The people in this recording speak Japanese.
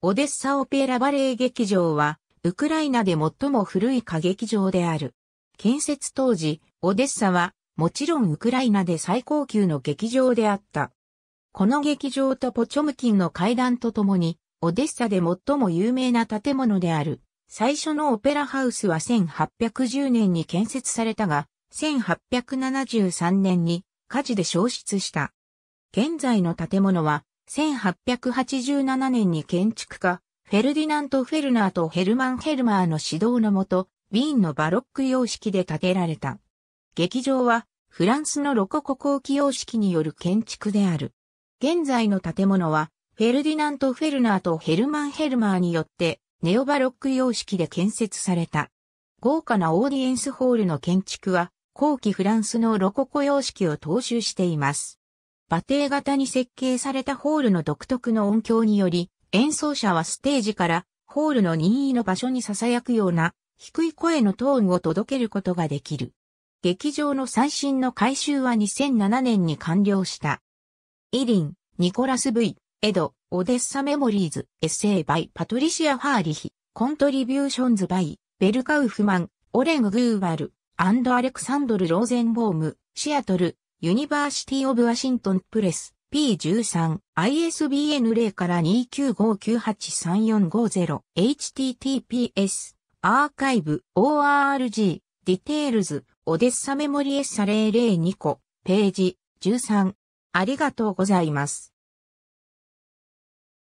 オデッサオペラバレー劇場は、ウクライナで最も古い歌劇場である。建設当時、オデッサは、もちろんウクライナで最高級の劇場であった。この劇場とポチョムキンの階段とともに、オデッサで最も有名な建物である。最初のオペラハウスは1810年に建設されたが、1873年に火事で消失した。現在の建物は1887年に建築家、フェルディナント・フェルナーとヘルマン・ヘルマーの指導のもと、ウィーンのバロック様式で建てられた。劇場は、フランスのロココ後期様式による建築である。現在の建物は、フェルディナント・フェルナーとヘルマン・ヘルマーによって、ネオバロック様式で建設された。豪華なオーディエンスホールの建築は、後期フランスのロココ様式を踏襲しています。馬蹄型に設計されたホールの独特の音響により、演奏者はステージからホールの任意の場所に囁くような低い声のトーンを届けることができる。劇場の最新の改修は2007年に完了した。イリン、ニコラス・ブイ、エド、オデッサ・メモリーズ、エッセイ・バイ・パトリシア・ハーリヒ、コントリビューションズ・バイ、ベルカウフマン、オレン・グーバル、アンド・アレクサンドル・ローゼンボーム、シアトル、ユニバーシティオブワシントンプレス P13 ISBN 0から29598345 https アーカイブ org ディテールズオデッサメモリエッサ002個ページ13ありがとうございます。